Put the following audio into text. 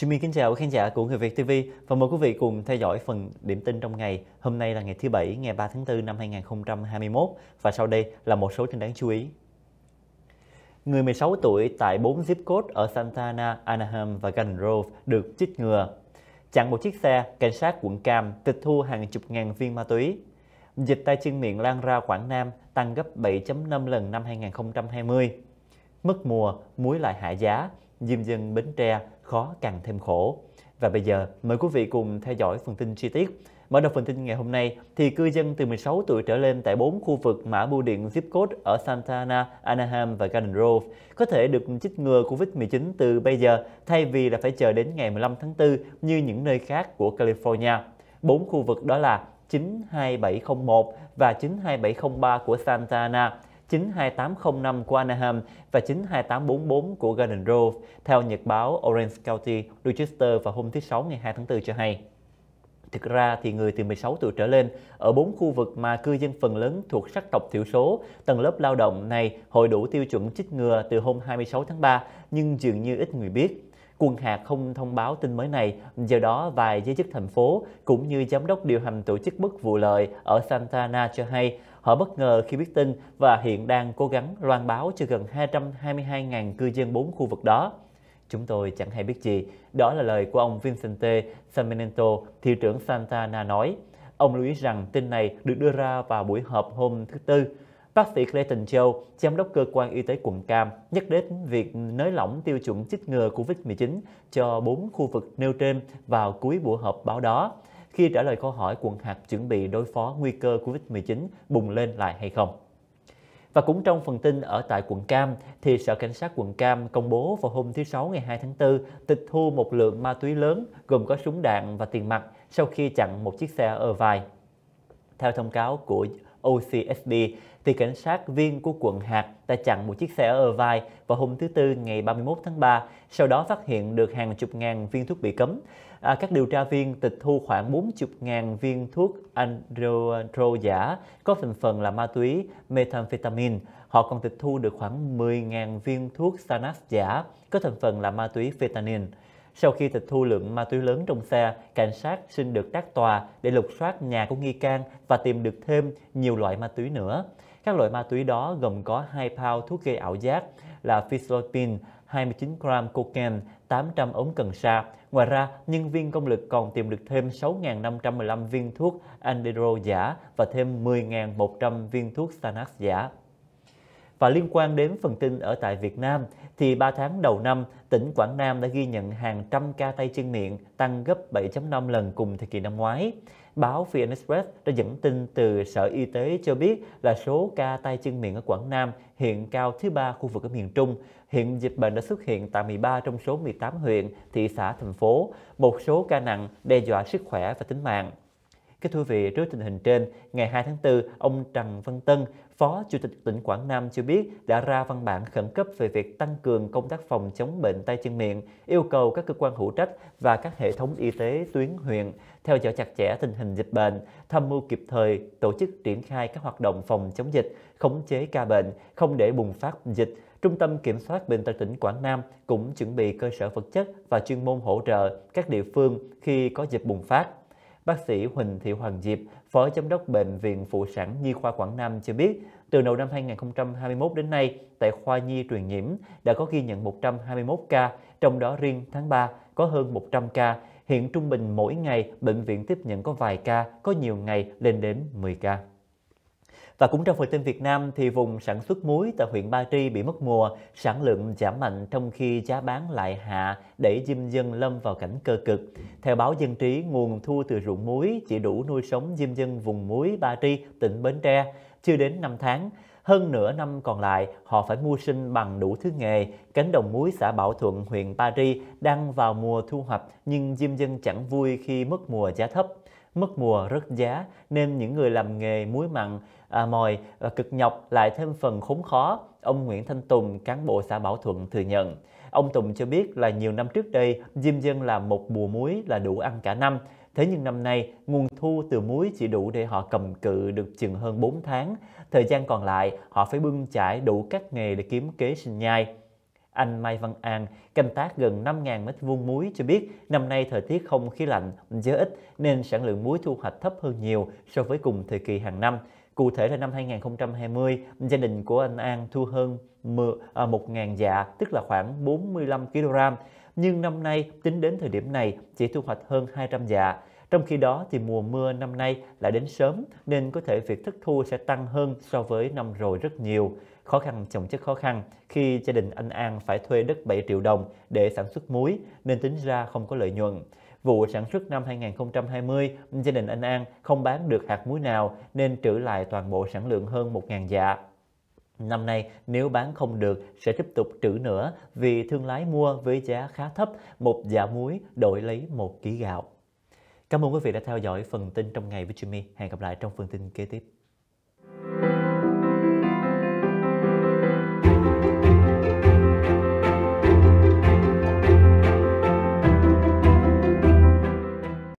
Jimmy kính chào khán giả của Người Việt TV và mời quý vị cùng theo dõi phần điểm tin trong ngày. Hôm nay là ngày thứ Bảy, ngày 3 tháng 4 năm 2021 và sau đây là một số tin đáng chú ý. Người 16 tuổi tại 4 zip code ở Santana, Anaheim và Garden Grove được chích ngừa. Chặn một chiếc xe, cảnh sát quận Cam tịch thu hàng chục ngàn viên ma túy. Dịch tay chân miệng lan ra Quảng Nam tăng gấp 7.5 lần năm 2020. Mất mùa, muối lại hạ giá, diêm dân Bến Tre khó càng thêm khổ. Và bây giờ, mời quý vị cùng theo dõi phần tin chi tiết. Mở đầu phần tin ngày hôm nay, thì cư dân từ 16 tuổi trở lên tại 4 khu vực mã bưu điện zip code ở Santa Ana, Anaheim và Garden Grove có thể được chích ngừa COVID-19 từ bây giờ thay vì là phải chờ đến ngày 15 tháng 4 như những nơi khác của California. Bốn khu vực đó là 92701 và 92703 của Santa Ana, 92805 của Anaheim và 92844 của Garden Grove, theo nhật báo Orange County Register vào hôm thứ Sáu ngày 2 tháng 4 cho hay. Thực ra thì người từ 16 tuổi trở lên ở bốn khu vực mà cư dân phần lớn thuộc sắc tộc thiểu số, tầng lớp lao động này hội đủ tiêu chuẩn chích ngừa từ hôm 26 tháng 3 nhưng dường như ít người biết. Quân hạt không thông báo tin mới này, do đó vài giới chức thành phố cũng như giám đốc điều hành tổ chức bất vụ lợi ở Santa Ana cho hay Họ bất ngờ khi biết tin và hiện đang cố gắng loan báo cho gần 222.000 cư dân bốn khu vực đó. Chúng tôi chẳng hay biết gì, đó là lời của ông Vincente Sammenento, thị trưởng Santa Ana nói. Ông lưu ý rằng tin này được đưa ra vào buổi họp hôm thứ Tư. Bác sĩ Clayton Châu, giám đốc cơ quan y tế quận Cam, nhắc đến việc nới lỏng tiêu chuẩn chích ngừa COVID-19 cho bốn khu vực nêu trên vào cuối buổi họp báo đó khi trả lời câu hỏi quận hạt chuẩn bị đối phó nguy cơ Covid-19 bùng lên lại hay không. Và cũng trong phần tin ở tại quận Cam, thì Sở Cảnh sát quận Cam công bố vào hôm thứ Sáu ngày 2 tháng 4 tịch thu một lượng ma túy lớn gồm có súng đạn và tiền mặt sau khi chặn một chiếc xe ở vai. Theo thông cáo của OCSD thì cảnh sát viên của quận hạt đã chặn một chiếc xe ở Irvine vào hôm thứ Tư ngày 31 tháng 3, sau đó phát hiện được hàng chục ngàn viên thuốc bị cấm. À, các điều tra viên tịch thu khoảng 40 ngàn viên thuốc andro giả có thành phần là ma túy methamphetamine. Họ còn tịch thu được khoảng 10 ngàn viên thuốc sanas giả có thành phần là ma túy fentanyl. Sau khi tịch thu lượng ma túy lớn trong xe, cảnh sát xin được tác tòa để lục soát nhà của nghi can và tìm được thêm nhiều loại ma túy nữa. Các loại ma túy đó gồm có 2 pound thuốc gây ảo giác là psilocybin, 29 gram cocaine, 800 ống cần sa. Ngoài ra, nhân viên công lực còn tìm được thêm 6.515 viên thuốc Andero giả và thêm 10.100 viên thuốc Xanax giả. Và liên quan đến phần tin ở tại Việt Nam, thì 3 tháng đầu năm, tỉnh Quảng Nam đã ghi nhận hàng trăm ca tay chân miệng, tăng gấp 7.5 lần cùng thời kỳ năm ngoái. Báo VN Express đã dẫn tin từ Sở Y tế cho biết là số ca tay chân miệng ở Quảng Nam hiện cao thứ ba khu vực ở miền Trung. Hiện dịch bệnh đã xuất hiện tại 13 trong số 18 huyện, thị xã, thành phố. Một số ca nặng đe dọa sức khỏe và tính mạng. Kính thưa vị, trước tình hình trên, ngày 2 tháng 4, ông Trần Văn Tân, Phó Chủ tịch tỉnh Quảng Nam cho biết đã ra văn bản khẩn cấp về việc tăng cường công tác phòng chống bệnh tay chân miệng, yêu cầu các cơ quan hữu trách và các hệ thống y tế tuyến huyện theo dõi chặt chẽ tình hình dịch bệnh, tham mưu kịp thời tổ chức triển khai các hoạt động phòng chống dịch, khống chế ca bệnh, không để bùng phát dịch, Trung tâm Kiểm soát Bệnh tật tỉnh Quảng Nam cũng chuẩn bị cơ sở vật chất và chuyên môn hỗ trợ các địa phương khi có dịch bùng phát bác sĩ Huỳnh Thị Hoàng Diệp, Phó Giám đốc Bệnh viện Phụ sản Nhi khoa Quảng Nam cho biết, từ đầu năm 2021 đến nay, tại khoa Nhi truyền nhiễm đã có ghi nhận 121 ca, trong đó riêng tháng 3 có hơn 100 ca. Hiện trung bình mỗi ngày, bệnh viện tiếp nhận có vài ca, có nhiều ngày lên đến 10 ca. Và cũng trong phần tin Việt Nam thì vùng sản xuất muối tại huyện Ba Tri bị mất mùa, sản lượng giảm mạnh trong khi giá bán lại hạ để diêm dân lâm vào cảnh cơ cực. Theo báo Dân Trí, nguồn thu từ ruộng muối chỉ đủ nuôi sống diêm dân vùng muối Ba Tri, tỉnh Bến Tre, chưa đến 5 tháng. Hơn nửa năm còn lại, họ phải mưu sinh bằng đủ thứ nghề. Cánh đồng muối xã Bảo Thuận, huyện Ba Tri đang vào mùa thu hoạch nhưng diêm dân chẳng vui khi mất mùa giá thấp mất mùa rớt giá nên những người làm nghề muối mặn à, mồi à, cực nhọc lại thêm phần khốn khó ông Nguyễn Thanh Tùng cán bộ xã Bảo Thuận thừa nhận ông Tùng cho biết là nhiều năm trước đây diêm dân làm một mùa muối là đủ ăn cả năm Thế nhưng năm nay, nguồn thu từ muối chỉ đủ để họ cầm cự được chừng hơn 4 tháng. Thời gian còn lại, họ phải bươn chải đủ các nghề để kiếm kế sinh nhai. Anh Mai Văn An, canh tác gần 5.000 m2 muối cho biết năm nay thời tiết không khí lạnh, gió ít nên sản lượng muối thu hoạch thấp hơn nhiều so với cùng thời kỳ hàng năm. Cụ thể là năm 2020, gia đình của anh An thu hơn 1.000 à, dạ, tức là khoảng 45 kg. Nhưng năm nay, tính đến thời điểm này, chỉ thu hoạch hơn 200 dạ. Trong khi đó thì mùa mưa năm nay lại đến sớm nên có thể việc thất thu sẽ tăng hơn so với năm rồi rất nhiều khó khăn chồng chất khó khăn khi gia đình anh An phải thuê đất 7 triệu đồng để sản xuất muối nên tính ra không có lợi nhuận. Vụ sản xuất năm 2020, gia đình anh An không bán được hạt muối nào nên trữ lại toàn bộ sản lượng hơn 1.000 dạ. Năm nay nếu bán không được sẽ tiếp tục trữ nữa vì thương lái mua với giá khá thấp, một dạ muối đổi lấy một ký gạo. Cảm ơn quý vị đã theo dõi phần tin trong ngày với Jimmy. Hẹn gặp lại trong phần tin kế tiếp.